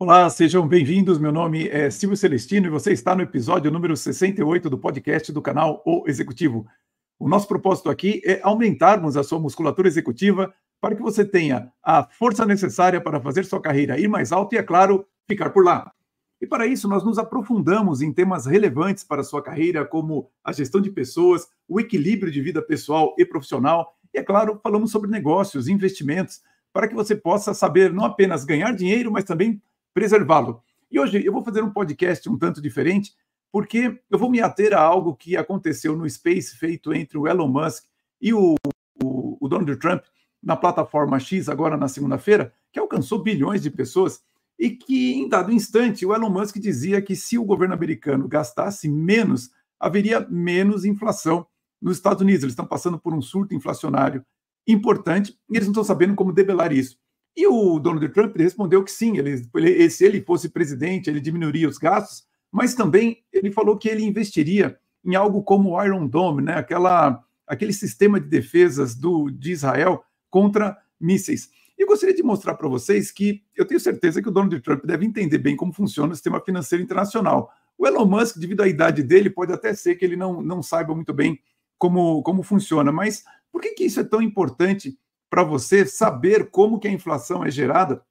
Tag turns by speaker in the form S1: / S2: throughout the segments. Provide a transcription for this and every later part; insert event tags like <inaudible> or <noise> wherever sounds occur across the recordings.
S1: Olá, sejam bem-vindos. Meu nome é Silvio Celestino e você está no episódio número 68 do podcast do canal O Executivo. O nosso propósito aqui é aumentarmos a sua musculatura executiva para que você tenha a força necessária para fazer sua carreira ir mais alto e, é claro, ficar por lá. E para isso, nós nos aprofundamos em temas relevantes para a sua carreira, como a gestão de pessoas, o equilíbrio de vida pessoal e profissional, e, é claro, falamos sobre negócios, investimentos, para que você possa saber não apenas ganhar dinheiro, mas também preservá-lo. E hoje eu vou fazer um podcast um tanto diferente, porque eu vou me ater a algo que aconteceu no Space feito entre o Elon Musk e o, o, o Donald Trump na plataforma X, agora na segunda-feira, que alcançou bilhões de pessoas e que, em dado instante, o Elon Musk dizia que se o governo americano gastasse menos, haveria menos inflação nos Estados Unidos. Eles estão passando por um surto inflacionário importante e eles não estão sabendo como debelar isso. E o Donald Trump respondeu que sim, ele, ele, se ele fosse presidente, ele diminuiria os gastos, mas também ele falou que ele investiria em algo como o Iron Dome, né? Aquela, aquele sistema de defesas do, de Israel contra mísseis. E eu gostaria de mostrar para vocês que eu tenho certeza que o Donald Trump deve entender bem como funciona o sistema financeiro internacional. O Elon Musk, devido à idade dele, pode até ser que ele não, não saiba muito bem como, como funciona, mas por que, que isso é tão importante para você saber como que a inflação é gerada,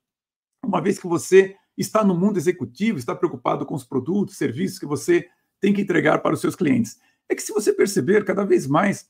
S1: uma vez que você está no mundo executivo, está preocupado com os produtos, serviços que você tem que entregar para os seus clientes. É que se você perceber, cada vez mais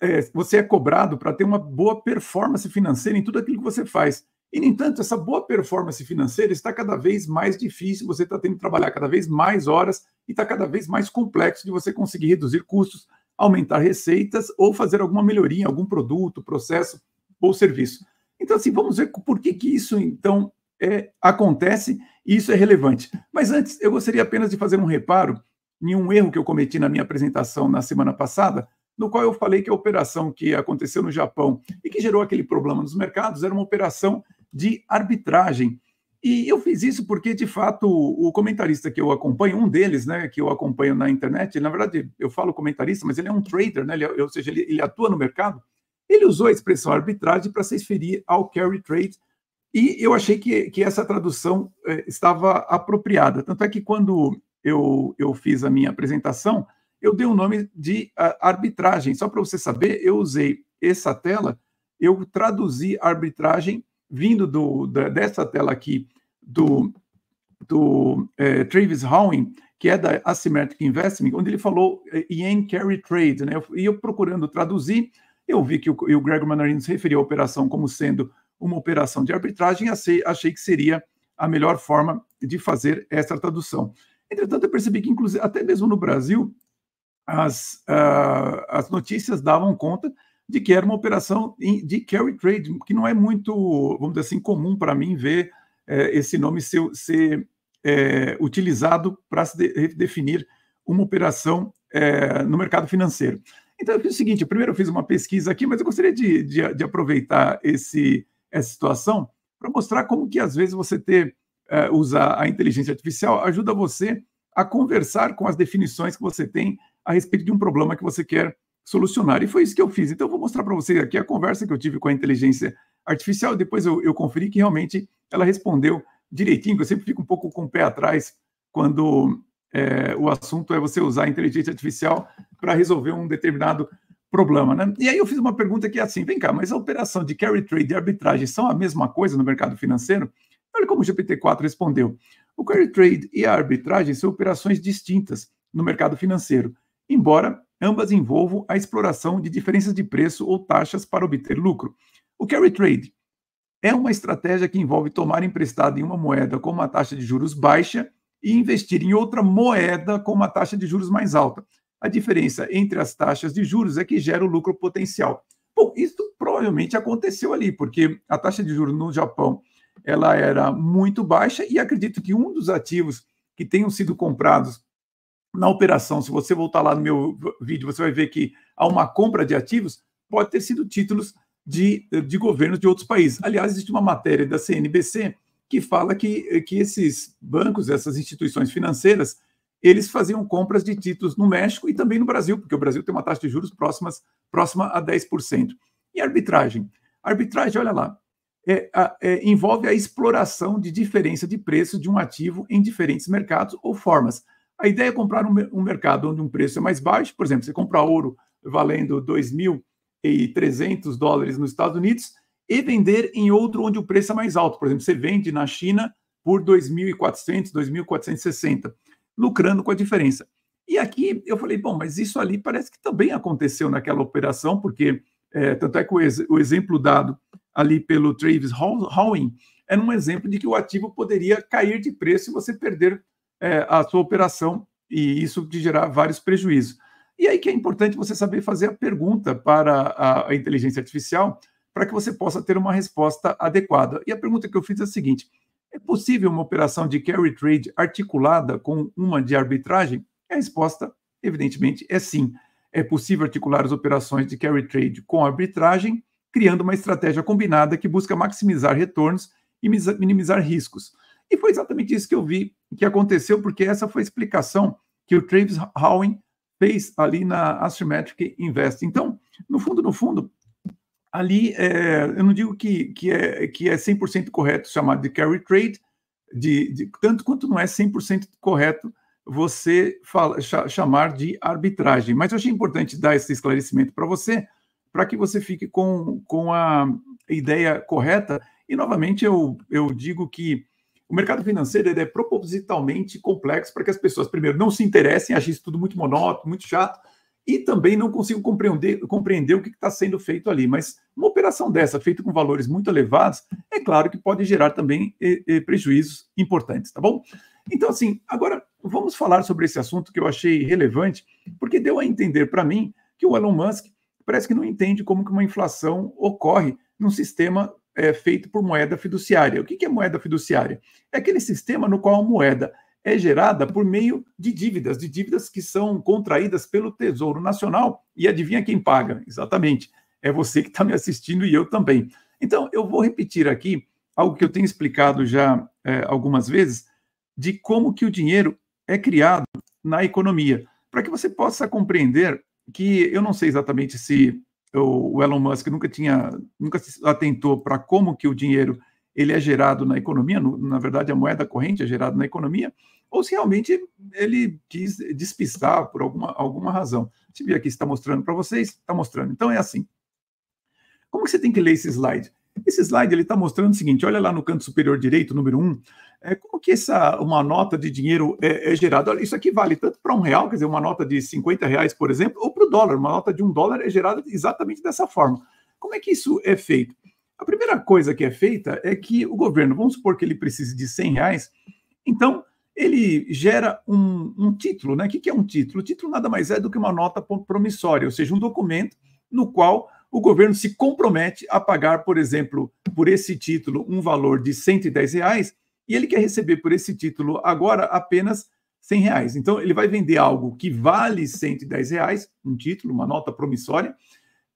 S1: é, você é cobrado para ter uma boa performance financeira em tudo aquilo que você faz. E, no entanto, essa boa performance financeira está cada vez mais difícil, você está tendo que trabalhar cada vez mais horas e está cada vez mais complexo de você conseguir reduzir custos, aumentar receitas ou fazer alguma melhoria em algum produto, processo ou serviço. Então, assim, vamos ver por que, que isso, então, é, acontece e isso é relevante. Mas antes, eu gostaria apenas de fazer um reparo em um erro que eu cometi na minha apresentação na semana passada, no qual eu falei que a operação que aconteceu no Japão e que gerou aquele problema nos mercados era uma operação de arbitragem. E eu fiz isso porque, de fato, o comentarista que eu acompanho, um deles, né, que eu acompanho na internet, ele, na verdade, eu falo comentarista, mas ele é um trader, né, ele, é, ou seja, ele, ele atua no mercado, ele usou a expressão arbitragem para se referir ao carry trade, e eu achei que, que essa tradução eh, estava apropriada. Tanto é que quando eu, eu fiz a minha apresentação, eu dei o nome de uh, arbitragem. Só para você saber, eu usei essa tela, eu traduzi arbitragem vindo do, da, dessa tela aqui do, do eh, Travis Howing, que é da Asymmetric Investment, onde ele falou eh, Yen Carry Trade, né? E eu procurando traduzir, eu vi que o, o Greg Manarin se referiu à operação como sendo uma operação de arbitragem, achei, achei que seria a melhor forma de fazer essa tradução. Entretanto, eu percebi que, inclusive, até mesmo no Brasil, as, uh, as notícias davam conta de que era uma operação de carry trade, que não é muito, vamos dizer assim, comum para mim ver é, esse nome ser, ser é, utilizado para se de, definir uma operação é, no mercado financeiro. Então eu fiz o seguinte: primeiro eu fiz uma pesquisa aqui, mas eu gostaria de, de, de aproveitar esse, essa situação para mostrar como que às vezes você ter uh, usar a inteligência artificial ajuda você a conversar com as definições que você tem a respeito de um problema que você quer solucionar. E foi isso que eu fiz. Então eu vou mostrar para vocês aqui a conversa que eu tive com a inteligência artificial. Depois eu, eu conferi que realmente ela respondeu direitinho. Eu sempre fico um pouco com o pé atrás quando é, o assunto é você usar a inteligência artificial para resolver um determinado problema, né? E aí eu fiz uma pergunta que é assim, vem cá, mas a operação de carry trade e arbitragem são a mesma coisa no mercado financeiro? Olha como o GPT-4 respondeu. O carry trade e a arbitragem são operações distintas no mercado financeiro, embora ambas envolvam a exploração de diferenças de preço ou taxas para obter lucro. O carry trade é uma estratégia que envolve tomar emprestado em uma moeda com uma taxa de juros baixa e investir em outra moeda com uma taxa de juros mais alta. A diferença entre as taxas de juros é que gera o lucro potencial. Bom, isso provavelmente aconteceu ali, porque a taxa de juros no Japão ela era muito baixa e acredito que um dos ativos que tenham sido comprados na operação, se você voltar lá no meu vídeo, você vai ver que há uma compra de ativos, pode ter sido títulos de, de governos de outros países. Aliás, existe uma matéria da CNBC que fala que, que esses bancos, essas instituições financeiras, eles faziam compras de títulos no México e também no Brasil, porque o Brasil tem uma taxa de juros próximas, próxima a 10%. E arbitragem? Arbitragem, olha lá, é, é, envolve a exploração de diferença de preço de um ativo em diferentes mercados ou formas. A ideia é comprar um, um mercado onde um preço é mais baixo, por exemplo, você compra ouro valendo 2.300 dólares nos Estados Unidos e vender em outro onde o preço é mais alto. Por exemplo, você vende na China por 2.400, 2.460, lucrando com a diferença. E aqui eu falei, bom, mas isso ali parece que também aconteceu naquela operação, porque é, tanto é que o, ex, o, exemplo dado ali pelo Travis Howing era um exemplo de que o ativo poderia cair de preço e você perder é, a sua operação e isso de gerar vários prejuízos. E aí que é importante você saber fazer a pergunta para a, a inteligência artificial para que você possa ter uma resposta adequada. E a pergunta que eu fiz é a seguinte: é possível uma operação de carry trade articulada com uma de arbitragem? A resposta, evidentemente, é sim. É possível articular as operações de carry trade com arbitragem, criando uma estratégia combinada que busca maximizar retornos e minimizar riscos. E foi exatamente isso que eu vi que aconteceu, porque essa foi a explicação que o Travis Howen fez ali na Asymmetric Invest. Então, no fundo, no fundo, ali, é, eu não digo que, que, é, que é 100% correto chamar de carry trade, de, de, tanto quanto não é 100% correto você fala, ch chamar de arbitragem. Mas eu achei importante dar esse esclarecimento para você, para que você fique com, com a ideia correta. E, novamente, eu, eu digo que o mercado financeiro é propositalmente complexo para que as pessoas, primeiro, não se interessem, achem isso tudo muito monótono, muito chato, e também não consigo compreender, compreender o que está sendo feito ali. Mas uma operação dessa, feita com valores muito elevados, é claro que pode gerar também eh, eh, prejuízos importantes, tá bom? Então, assim, agora vamos falar sobre esse assunto que eu achei relevante, porque deu a entender para mim que o Elon Musk parece que não entende como que uma inflação ocorre num sistema eh, feito por moeda fiduciária. O que, que é moeda fiduciária? É aquele sistema no qual a moeda é gerada por meio de dívidas, de dívidas que são contraídas pelo Tesouro Nacional. E adivinha quem paga? Exatamente, é você que está me assistindo e eu também. Então, eu vou repetir aqui algo que eu tenho explicado já é, algumas vezes, de como que o dinheiro é criado na economia, para que você possa compreender que eu não sei exatamente se o Elon Musk nunca tinha, nunca se atentou para como que o dinheiro ele é gerado na economia, no, na verdade, a moeda corrente é gerada na economia, ou se realmente ele quis despistar por alguma, alguma razão. Deixa eu ver aqui se está mostrando para vocês. Está mostrando. Então, é assim. Como que você tem que ler esse slide? Esse slide ele está mostrando o seguinte: olha lá no canto superior direito, número 1, um, é, como que essa, uma nota de dinheiro é, é gerada? Olha, isso aqui vale tanto para um real, quer dizer, uma nota de 50 reais, por exemplo, ou para o dólar. Uma nota de um dólar é gerada exatamente dessa forma. Como é que isso é feito? A primeira coisa que é feita é que o governo, vamos supor que ele precise de 100 reais, então ele gera um, um título, né? O que, é um título? O título nada mais é do que uma nota promissória, ou seja, um documento no qual o governo se compromete a pagar, por exemplo, por esse título um valor de 110 reais e ele quer receber por esse título agora apenas 100 reais. Então, ele vai vender algo que vale 110 reais, um título, uma nota promissória,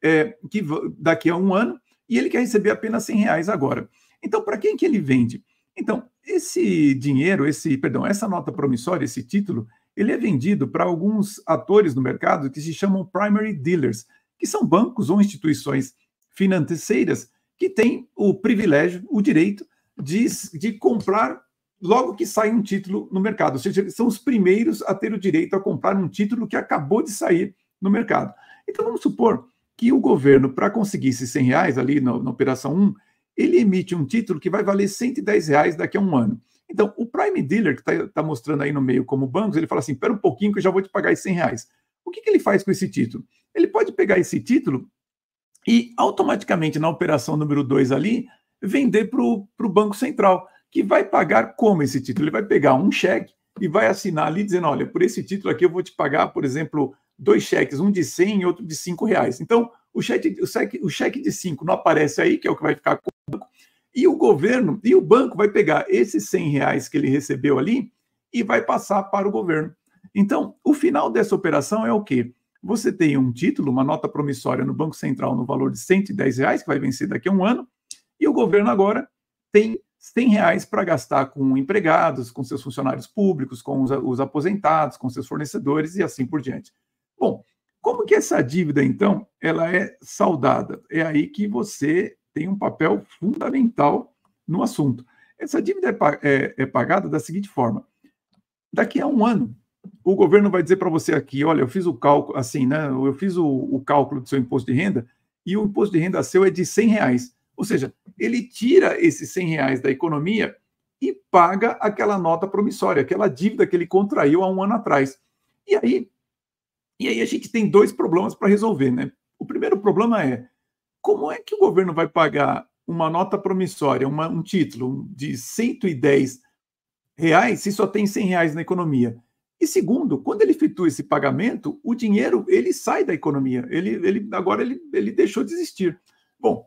S1: é, que daqui a um ano, e ele quer receber apenas 100 reais agora. Então, para quem que ele vende? Então, esse dinheiro, esse, perdão, essa nota promissória, esse título, ele é vendido para alguns atores no mercado que se chamam primary dealers, que são bancos ou instituições financeiras que têm o privilégio, o direito de, de comprar logo que sai um título no mercado. Ou seja, eles são os primeiros a ter o direito a comprar um título que acabou de sair no mercado. Então, vamos supor que o governo, para conseguir esses 100 reais ali na, na operação 1, ele emite um título que vai valer 110 reais daqui a um ano. Então, o Prime Dealer, que está tá mostrando aí no meio como bancos, ele fala assim: espera um pouquinho que eu já vou te pagar esses 100 reais. O que, que ele faz com esse título? Ele pode pegar esse título e automaticamente na operação número 2 ali, vender para o Banco Central, que vai pagar como esse título? Ele vai pegar um cheque e vai assinar ali dizendo: olha, por esse título aqui eu vou te pagar, por exemplo, dois cheques, um de 100 e outro de 5 reais. Então, o cheque, o, cheque, o cheque de 5 não aparece aí, que é o que vai ficar com o banco, e o governo, e o banco vai pegar esses 100 reais que ele recebeu ali e vai passar para o governo. Então, o final dessa operação é o quê? Você tem um título, uma nota promissória no Banco Central no valor de 110 reais, que vai vencer daqui a um ano, e o governo agora tem 100 reais para gastar com empregados, com seus funcionários públicos, com os, os aposentados, com seus fornecedores e assim por diante. Bom, como que essa dívida, então, ela é saldada? É aí que você tem um papel fundamental no assunto. Essa dívida é, é, é pagada da seguinte forma: daqui a um ano, o governo vai dizer para você aqui, olha, eu fiz o cálculo, assim, né? Eu fiz o, o, cálculo do seu imposto de renda e o imposto de renda seu é de 100 reais. Ou seja, ele tira esses 100 reais da economia e paga aquela nota promissória, aquela dívida que ele contraiu há um ano atrás. E aí, e aí a gente tem dois problemas para resolver, né? O primeiro problema é como é que o governo vai pagar uma nota promissória, uma, um título de 110 reais se só tem 100 reais na economia? E segundo, quando ele efetua esse pagamento, o dinheiro ele sai da economia. Ele, ele agora ele, ele deixou de existir. Bom,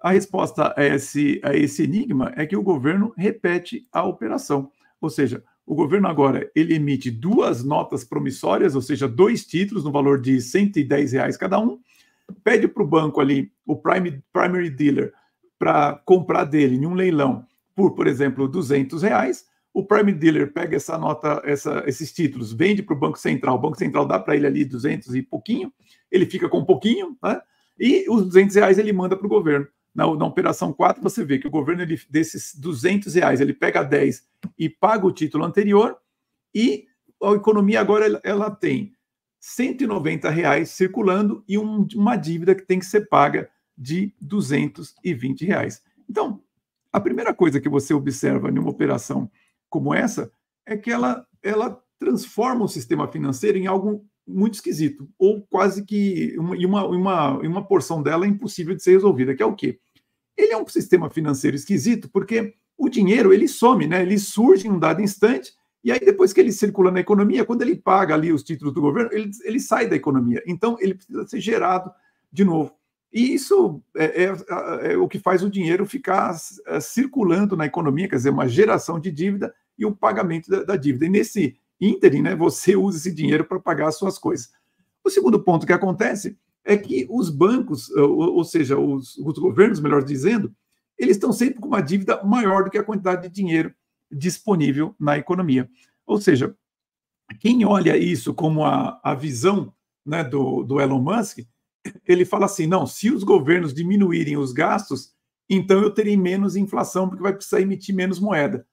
S1: a resposta a esse, a esse enigma é que o governo repete a operação. Ou seja, o governo agora ele emite duas notas promissórias, ou seja, dois títulos no valor de 110 reais cada um, pede para o banco ali, o prime, primary dealer, para comprar dele em um leilão por, por exemplo, 200 reais, o prime dealer pega essa nota, essa, esses títulos, vende para o Banco Central, o Banco Central dá para ele ali 200 e pouquinho, ele fica com um pouquinho, né? e os 200 reais ele manda para o governo na, na, operação 4, você vê que o governo ele, desses 200 reais, ele pega 10 e paga o título anterior, e a economia agora ela, tem 190 reais circulando e um, uma dívida que tem que ser paga de 220 reais. Então, a primeira coisa que você observa em uma operação como essa é que ela, ela transforma o sistema financeiro em algo muito esquisito, ou quase que uma, uma, uma porção dela é impossível de ser resolvida, que é o quê? Ele é um sistema financeiro esquisito, porque o dinheiro ele some, né? ele surge em um dado instante, e aí depois que ele circula na economia, quando ele paga ali os títulos do governo, ele, ele sai da economia. Então ele precisa ser gerado de novo. E isso é, é, é, é o que faz o dinheiro ficar é, circulando na economia, quer dizer, uma geração de dívida e o um pagamento da, da, dívida. E nesse ínterim, né, você usa esse dinheiro para pagar as suas coisas. O segundo ponto que acontece é que os bancos, eh, ou, seja, os, os, governos, melhor dizendo, eles estão sempre com uma dívida maior do que a quantidade de dinheiro disponível na economia. Ou seja, quem olha isso como a, a visão né, do, do Elon Musk, ele fala assim: não, se os governos diminuírem os gastos, então eu terei menos inflação, porque vai precisar emitir menos moeda.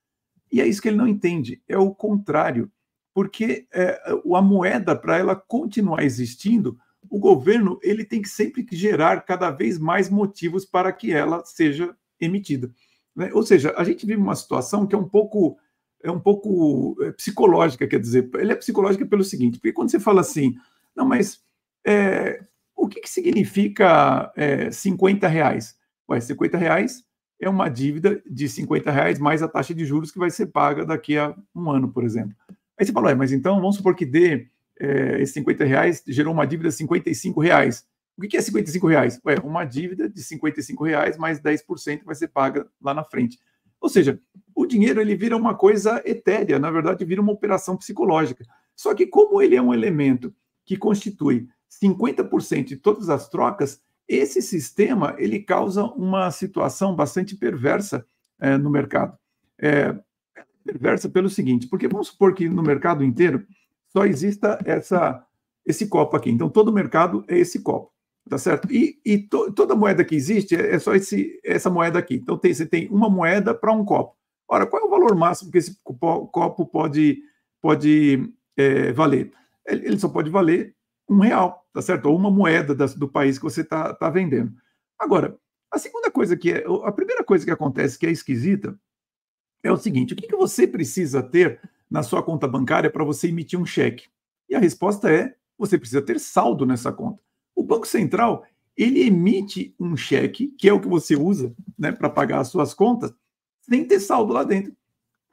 S1: E é isso que ele não entende, é o contrário, porque é, a moeda, para ela continuar existindo, o governo ele tem que sempre gerar cada vez mais motivos para que ela seja emitida. Né? Ou seja, a gente vive uma situação que é um pouco é um pouco é, psicológica, quer dizer, ele é psicológica pelo seguinte, porque quando você fala assim, não, mas é, o que, que significa é, 50 reais? Ué, 50 reais é uma dívida de 50 reais mais a taxa de juros que vai ser paga daqui a um ano, por exemplo. Aí você fala, mas então vamos supor que dê é, esses 50 reais gerou uma dívida de 55 reais. O que é 55 reais? Ué, uma dívida de 55 reais mais 10% vai ser paga lá na frente. Ou seja, o dinheiro ele vira uma coisa etérea, na verdade vira uma operação psicológica. Só que como ele é um elemento que constitui 50% de todas as trocas, esse sistema ele causa uma situação bastante perversa é, no mercado. É, perversa pelo seguinte, porque vamos supor que no mercado inteiro só exista essa, esse copo aqui. Então, todo mercado é esse copo, tá certo? E, e to, toda moeda que existe é, é, só esse, essa moeda aqui. Então, tem, você tem uma moeda para um copo. Ora, qual é o valor máximo que esse copo pode, pode é, valer? Ele só pode valer um real, tá certo? Ou uma moeda das, do país que você está tá vendendo. Agora, a segunda coisa que é, a primeira coisa que acontece que é esquisita é o seguinte: o que, que você precisa ter na sua conta bancária para você emitir um cheque? E a resposta é: você precisa ter saldo nessa conta. O Banco Central ele emite um cheque, que é o que você usa né, para pagar as suas contas, sem ter saldo lá dentro.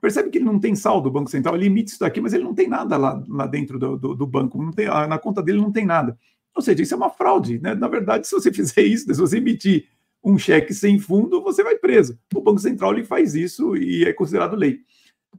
S1: Percebe que ele não tem saldo, o Banco Central, ele emite isso daqui, mas ele não tem nada lá, lá dentro do, do, do banco, não tem, na conta dele não tem nada. Ou seja, isso é uma fraude. Né? Na verdade, se você <laughs> fizer isso, se você emitir um cheque sem fundo, você vai preso. O Banco Central ele faz isso e é considerado lei.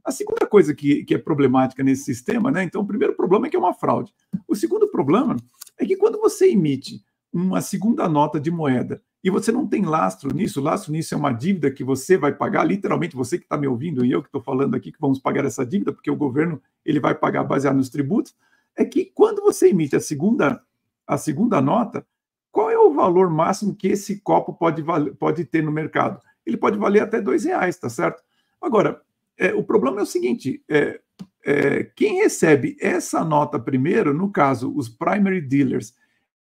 S1: A segunda coisa que, que é problemática nesse sistema, né? Então, o primeiro problema é que é uma fraude. O segundo problema é que quando você emite uma segunda nota de moeda e você não tem lastro nisso, lastro nisso é uma dívida que você vai pagar, literalmente você que está me ouvindo e eu que estou falando aqui que vamos pagar essa dívida, porque o governo ele vai pagar baseado nos tributos, é que quando você emite a segunda, a segunda nota, qual é o valor máximo que esse copo pode, pode ter no mercado? Ele pode valer até dois reais, tá certo? Agora, é, o problema é o seguinte: é, é, quem recebe essa nota primeiro, no caso, os primary dealers,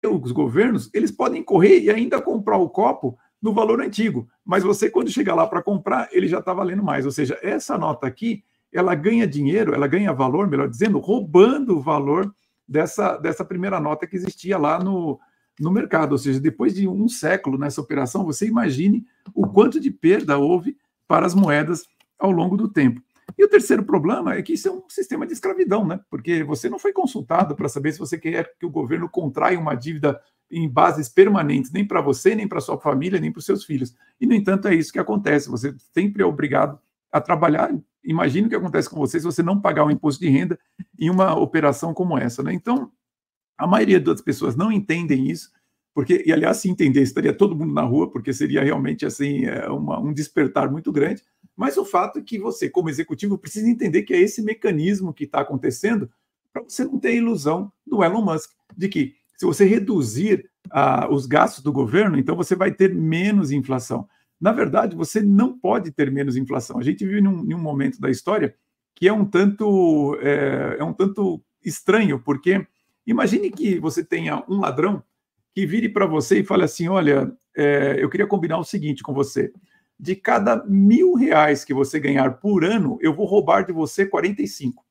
S1: os governos, eles podem correr e ainda comprar o copo no valor antigo. Mas você, quando chegar lá para comprar, ele já está valendo mais. Ou seja, essa nota aqui, ela ganha dinheiro, ela ganha valor, melhor dizendo, roubando o valor dessa, dessa primeira nota que existia lá no, no mercado. Ou seja, depois de um século nessa operação, você imagine o quanto de perda houve para as moedas ao longo do tempo. E o terceiro problema é que isso é um sistema de escravidão, né? Porque você não foi consultado para saber se você quer que o governo contraia uma dívida em bases permanentes, nem para você, nem para sua família, nem para os seus filhos. E, no entanto, é isso que acontece. Você sempre é obrigado a trabalhar. Imagina o que acontece com você se você não pagar o imposto de renda em uma operação como essa, né? Então, a maioria das pessoas não entendem isso, porque, e aliás, se entender, estaria todo mundo na rua, porque seria realmente assim é, uma, um despertar muito grande mas o fato é que você, como executivo, precisa entender que é esse mecanismo que está acontecendo para você não ter a ilusão do Elon Musk de que se você reduzir ah, os gastos do governo, então você vai ter menos inflação. Na verdade, você não pode ter menos inflação. A gente vive num, num momento da história que é um tanto é, é um tanto estranho, porque imagine que você tenha um ladrão que vire para você e fale assim: olha, é, eu queria combinar o seguinte com você de cada mil reais que você ganhar por ano, eu vou roubar de você 45.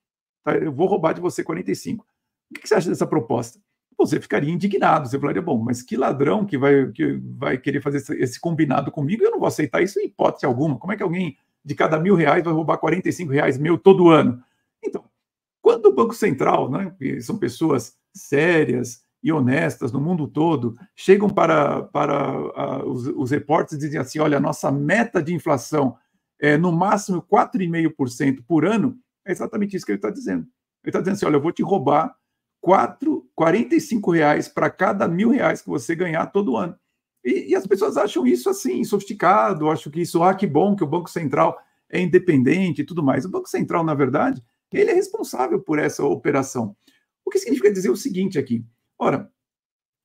S1: Tá? Eu vou roubar de você 45. O que, você acha dessa proposta? Você ficaria indignado, você falaria, bom, mas que ladrão que vai, que vai querer fazer esse combinado comigo, eu não vou aceitar isso em hipótese alguma. Como é que alguém de cada mil reais vai roubar 45 reais meu todo ano? Então, quando o Banco Central, né, que são pessoas sérias, e honestas no mundo todo chegam para, para os, os reportes e dizem assim: olha, a nossa meta de inflação é no máximo 4,5% por ano, é exatamente isso que ele está dizendo. Ele está dizendo assim: olha, eu vou te roubar R$ 45 reais para cada mil reais que você ganhar todo ano. E, e, as pessoas acham isso assim, sofisticado, acham que isso, ah, que bom que o Banco Central é independente e tudo mais. O Banco Central, na verdade, ele é responsável por essa operação. O que significa dizer o seguinte aqui: Ora,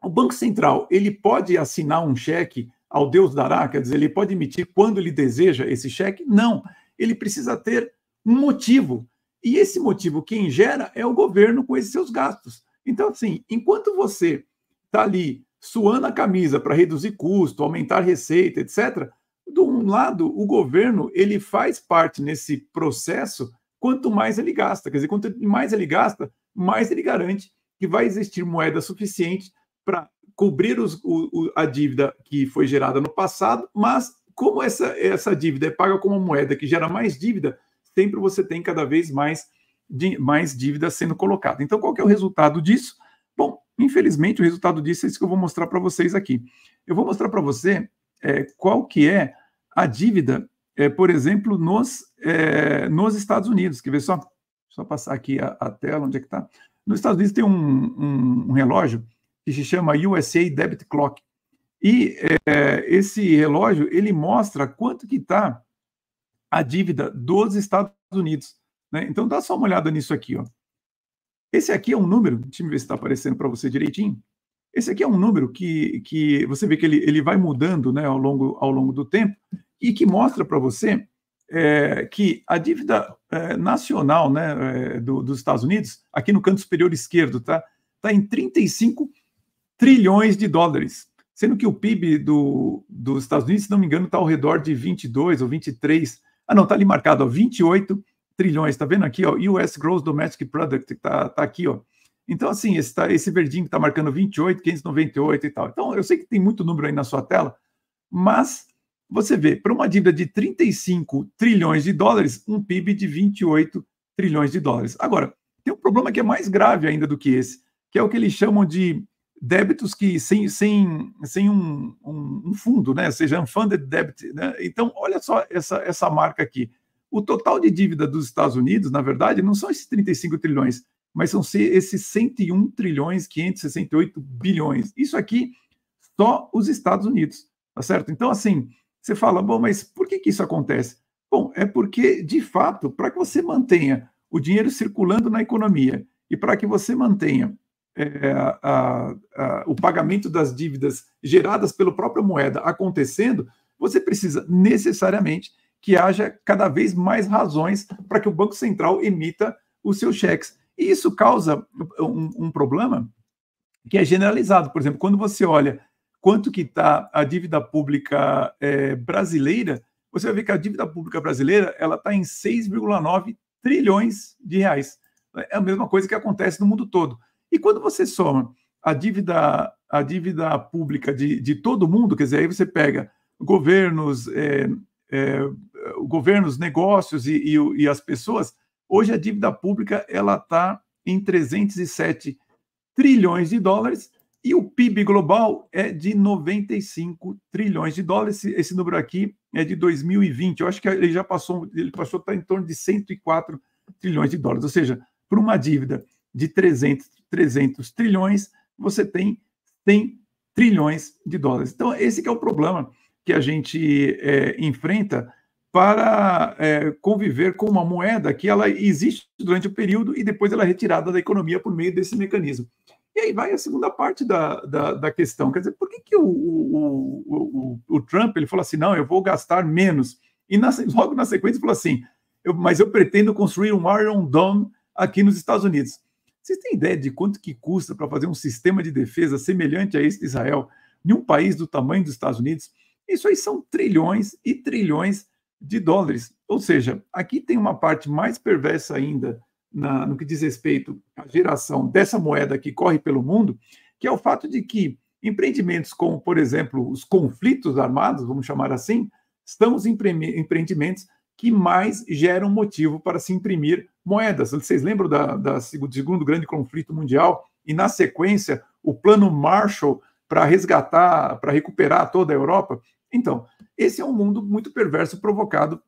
S1: o Banco Central ele pode assinar um cheque ao Deus dará, quer dizer, ele pode emitir quando ele deseja esse cheque? Não. Ele precisa ter um motivo. E esse motivo quem gera é o governo com esses seus gastos. Então, assim, enquanto você está ali suando a camisa para reduzir custo, aumentar receita, etc., do um lado, o governo ele faz parte nesse processo quanto mais ele gasta. Quer dizer, quanto mais ele gasta, mais ele garante que vai existir moeda suficiente para cobrir os, o, a dívida que foi gerada no passado, mas como essa, essa dívida é paga como moeda que gera mais dívida, sempre você tem cada vez mais, mais dívida sendo colocada. Então, qual é o resultado disso? Bom, infelizmente, o resultado disso é isso que eu vou mostrar para vocês aqui. Eu vou mostrar para você é, qual que é a dívida, é, por exemplo, nos, é, nos Estados Unidos. Quer ver só? Deixa eu só passar aqui a, a tela, onde é que está? Nos Estados Unidos tem um, um, um relógio que se chama USA Debit Clock. E é, esse relógio, ele mostra quanto que está a dívida dos Estados Unidos. Né? Então, dá só uma olhada nisso aqui. Ó. Esse aqui é um número, deixa eu ver se está aparecendo para você direitinho. Esse aqui é um número que, que você vê que ele, ele vai mudando né, ao, longo, ao longo do tempo e que mostra para você é, que a dívida é, nacional né, é, do, dos Estados Unidos, aqui no canto superior esquerdo, está tá em 35 trilhões de dólares, sendo que o PIB do, dos Estados Unidos, se não me engano, está ao redor de 22 ou 23, ah não, está ali marcado, ó, 28 trilhões, está vendo aqui, ó, US Gross Domestic Product, está tá aqui, ó. Então, assim, esse, tá, esse verdinho que está marcando 28, 598 e tal. Então, eu sei que tem muito número aí na sua tela, mas você vê, para uma dívida de 35 trilhões de dólares, um PIB de 28 trilhões de dólares. Agora, tem um problema que é mais grave ainda do que esse, que é o que eles chamam de débitos que sem, sem, sem um, um, um fundo, né? ou seja, unfunded debt. Né? Então, olha só essa, essa marca aqui. O total de dívida dos Estados Unidos, na verdade, não são esses 35 trilhões, mas são esses 101 trilhões 568 bilhões. Isso aqui só os Estados Unidos, tá certo? Então, assim, você fala, bom, mas por que, que isso acontece? Bom, é porque, de fato, para que você mantenha o dinheiro circulando na economia e para que você mantenha é, a, a, o pagamento das dívidas geradas pela própria moeda acontecendo, você precisa necessariamente que haja cada vez mais razões para que o Banco Central emita os seus cheques. E isso causa um, um problema que é generalizado. Por exemplo, quando você olha quanto que está a dívida pública é, brasileira, você vai ver que a dívida pública brasileira ela está em 6,9 trilhões de reais. É a mesma coisa que acontece no mundo todo. E quando você soma a dívida, a dívida pública de, de todo mundo, quer dizer, aí você pega governos, é, é, governos, negócios e, e, e, as pessoas, hoje a dívida pública ela está em 307 trilhões de dólares e o PIB global é de 95 trilhões de dólares. Esse, esse, número aqui é de 2020. Eu acho que ele já passou, ele passou para tá em torno de 104 trilhões de dólares. Ou seja, para uma dívida de 300, 300 trilhões, você tem 100 trilhões de dólares. Então, esse é o problema que a gente é, enfrenta para é, conviver com uma moeda que ela existe durante o período e depois ela é retirada da economia por meio desse mecanismo. E aí vai a segunda parte da, da, da questão. Quer dizer, por que, que o, o, o, o, Trump ele falou assim: não, eu vou gastar menos? E na, <laughs> logo na sequência falou assim: eu, mas eu pretendo construir um Iron Dome aqui nos Estados Unidos. Vocês têm ideia de quanto que custa para fazer um sistema de defesa semelhante a esse de Israel em um país do tamanho dos Estados Unidos? Isso aí são trilhões e trilhões de dólares. Ou seja, aqui tem uma parte mais perversa ainda na, no que diz respeito à geração dessa moeda que corre pelo mundo, que é o fato de que empreendimentos como, por exemplo, os conflitos armados, vamos chamar assim, são os empreendimentos que mais geram motivo para se imprimir moedas. Vocês lembram da, da segundo grande conflito mundial e, na sequência, o plano Marshall para resgatar, para recuperar toda a Europa? Então, esse é um mundo muito perverso provocado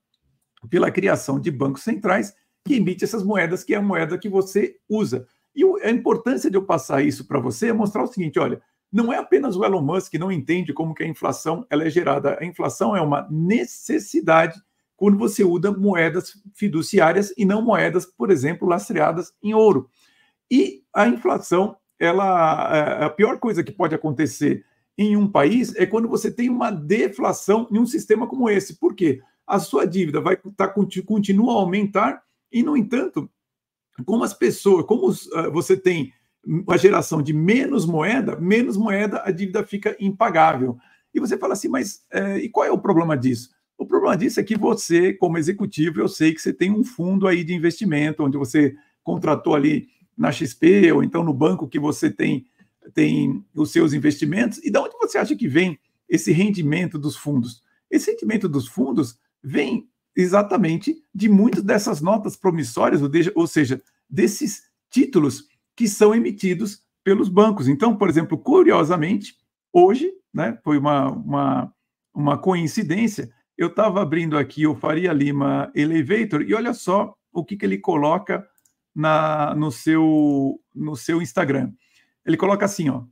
S1: pela criação de bancos centrais que emite essas moedas, que é a moeda que você usa. E a importância de eu passar isso para você é mostrar o seguinte: olha, não é apenas o Elon Musk que não entende como que a inflação ela é gerada. A inflação é uma necessidade quando você usa moedas fiduciárias e não moedas, por exemplo, lastreadas em ouro. E a inflação, ela a pior coisa que pode acontecer em um país é quando você tem uma deflação em um sistema como esse. Por quê? A sua dívida vai tá, continua a aumentar e, no entanto, como as pessoas, como ah, você tem uma geração de menos moeda, menos moeda a dívida fica impagável. E você fala assim, mas é, e qual é o problema disso? O problema disso é que você, como executivo, eu sei que você tem um fundo aí de investimento, onde você contratou ali na XP ou então no banco que você tem, tem os seus investimentos. E de onde você acha que vem esse rendimento dos fundos? Esse rendimento dos fundos vem exatamente de muitas dessas notas promissórias, ou seja, desses títulos que são emitidos pelos bancos. Então, por exemplo, curiosamente, hoje, né, foi uma, uma, uma coincidência, eu estava abrindo aqui o Faria Lima Elevator e olha só o que, que ele coloca na, no, seu, no seu Instagram. Ele coloca assim, ó,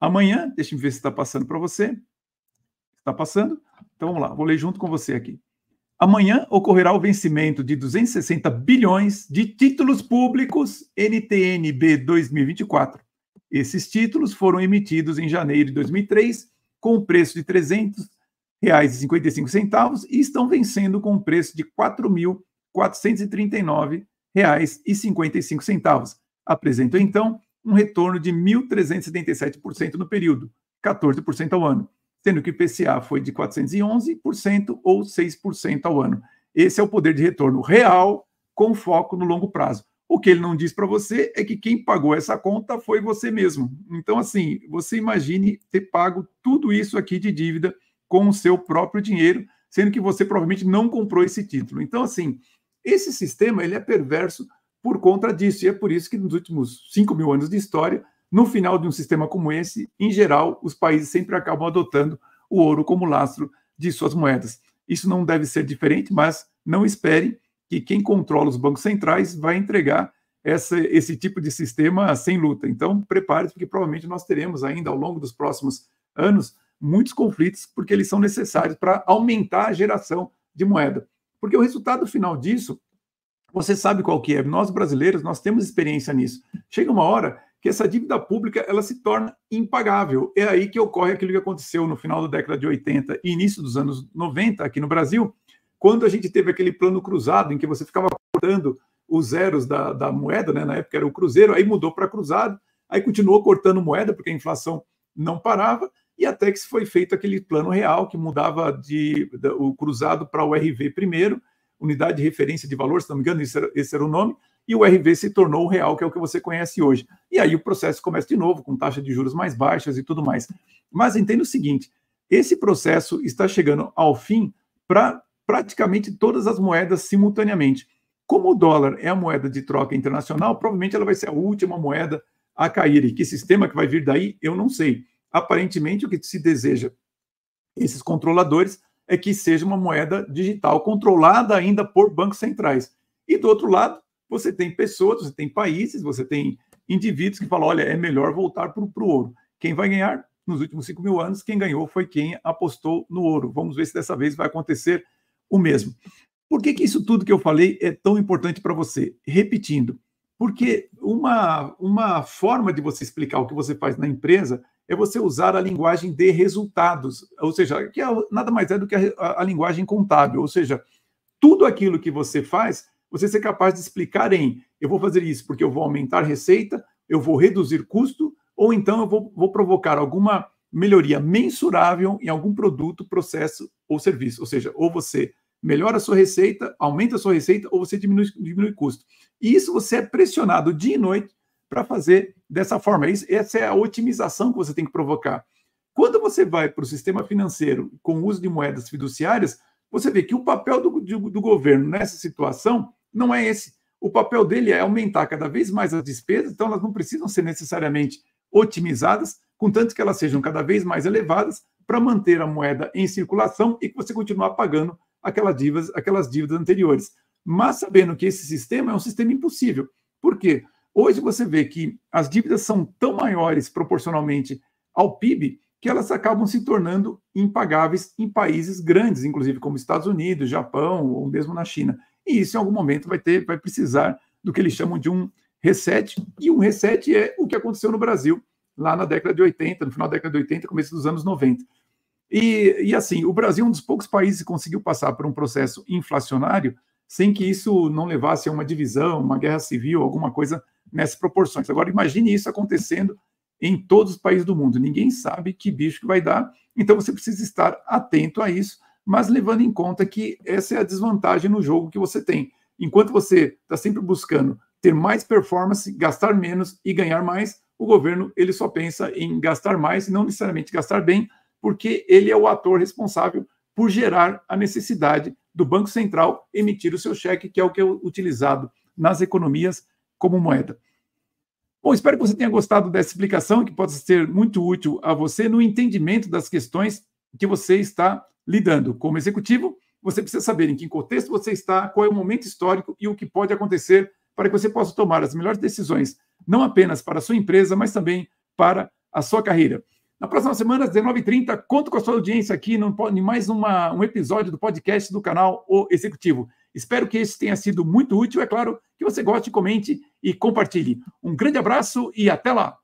S1: amanhã, deixa eu ver se está passando para você, está passando, então vamos lá, vou ler junto com você aqui. Amanhã ocorrerá o vencimento de 260 bilhões de títulos públicos NTNB 2024. Esses títulos foram emitidos em janeiro de 2003 com o preço de R$ 300,55 e estão vencendo com o preço de R$ 4.439,55. Apresentam então um retorno de 1.377% no período, 14% ao ano tendo que o IPCA foi de 411% ou 6% ao ano. Esse é o poder de retorno real com foco no longo prazo. O que ele não diz para você é que quem pagou essa conta foi você mesmo. Então, assim, você imagine ter pago tudo isso aqui de dívida com o seu próprio dinheiro, sendo que você provavelmente não comprou esse título. Então, assim, esse sistema ele é perverso por conta disso. E é por isso que nos últimos 5 mil anos de história, no final de um sistema como esse, em geral, os países sempre acabam adotando o ouro como lastro de suas moedas. Isso não deve ser diferente, mas não espere que quem controla os bancos centrais vai entregar essa, esse tipo de sistema sem luta. Então, prepare-se, porque provavelmente nós teremos ainda ao longo dos próximos anos muitos conflitos, porque eles são necessários para aumentar a geração de moeda. Porque o resultado final disso, você sabe qual que é. Nós brasileiros, nós temos experiência nisso. Chega uma hora que essa dívida pública ela se torna impagável. É aí que ocorre aquilo que aconteceu no final da década de 80 e início dos anos 90 aqui no Brasil, quando a gente teve aquele plano cruzado em que você ficava cortando os zeros da, da moeda, né? na época era o cruzeiro, aí mudou para cruzado, aí continuou cortando moeda porque a inflação não parava, e até que se foi feito aquele plano real que mudava de, o cruzado para o RV primeiro, unidade de referência de valor, se não me engano, esse era, esse era o nome, e o RV se tornou o real, que é o que você conhece hoje. E aí o processo começa de novo, com taxa de juros mais baixas e tudo mais. Mas entenda o seguinte: esse processo está chegando ao fim para praticamente todas as moedas simultaneamente. Como o dólar é a moeda de troca internacional, provavelmente ela vai ser a última moeda a cair. E que sistema que vai vir daí, eu não sei. Aparentemente, o que se deseja esses controladores é que seja uma moeda digital controlada ainda por bancos centrais. E do outro lado, você tem pessoas, você tem países, você tem indivíduos que falam: olha, é melhor voltar para o ouro. Quem vai ganhar? Nos últimos 5 mil anos, quem ganhou foi quem apostou no ouro. Vamos ver se dessa vez vai acontecer o mesmo. Por que, que isso tudo que eu falei é tão importante para você? Repetindo, porque uma, uma forma de você explicar o que você faz na empresa é você usar a linguagem de resultados, ou seja, que é, nada mais é do que a, a, a linguagem contábil, ou seja, tudo aquilo que você faz você ser capaz de explicar em eu vou fazer isso porque eu vou aumentar receita, eu vou reduzir custo, ou então eu vou, vou provocar alguma melhoria mensurável em algum produto, processo ou serviço. Ou seja, ou você melhora a sua receita, aumenta a sua receita, ou você diminui, diminui custo. E isso você é pressionado dia e noite para fazer dessa forma. Isso, essa é a otimização que você tem que provocar. Quando você vai para o sistema financeiro com o uso de moedas fiduciárias, você vê que o papel do, do, do governo nessa situação não é esse. O papel dele é aumentar cada vez mais as despesas, então elas não precisam ser necessariamente otimizadas, contanto que elas sejam cada vez mais elevadas para manter a moeda em circulação e que você continuar pagando aquelas dívidas, aquelas dívidas anteriores. Mas sabendo que esse sistema é um sistema impossível. Por quê? Hoje você vê que as dívidas são tão maiores proporcionalmente ao PIB que elas acabam se tornando impagáveis em países grandes, inclusive como Estados Unidos, Japão ou mesmo na China. E isso, em algum momento, vai, ter, vai precisar do que eles chamam de um reset. E um reset é o que aconteceu no Brasil, lá na década de 80, no final da década de 80, começo dos anos 90. E, e assim, o Brasil é um dos poucos países que conseguiu passar por um processo inflacionário sem que isso não levasse a uma divisão, uma guerra civil, alguma coisa nessas proporções. Agora, imagine isso acontecendo em todos os países do mundo. Ninguém sabe que bicho que vai dar, então você precisa estar atento a isso mas levando em conta que essa é a desvantagem no jogo que você tem. Enquanto você está sempre buscando ter mais performance, gastar menos e ganhar mais, o governo ele só pensa em gastar mais e não necessariamente gastar bem, porque ele é o ator responsável por gerar a necessidade do Banco Central emitir o seu cheque, que é o que é utilizado nas economias como moeda. Bom, espero que você tenha gostado dessa explicação que possa ser muito útil a você no entendimento das questões que você está lidando como executivo, você precisa saber em que contexto você está, qual é o momento histórico e o que pode acontecer para que você possa tomar as melhores decisões, não apenas para a sua empresa, mas também para a sua carreira. Na próxima semana, às 19h30, conto com a sua audiência aqui em mais uma, um episódio do podcast do canal O Executivo. Espero que esse tenha sido muito útil. É claro que você goste, comente e compartilhe. Um grande abraço e até lá!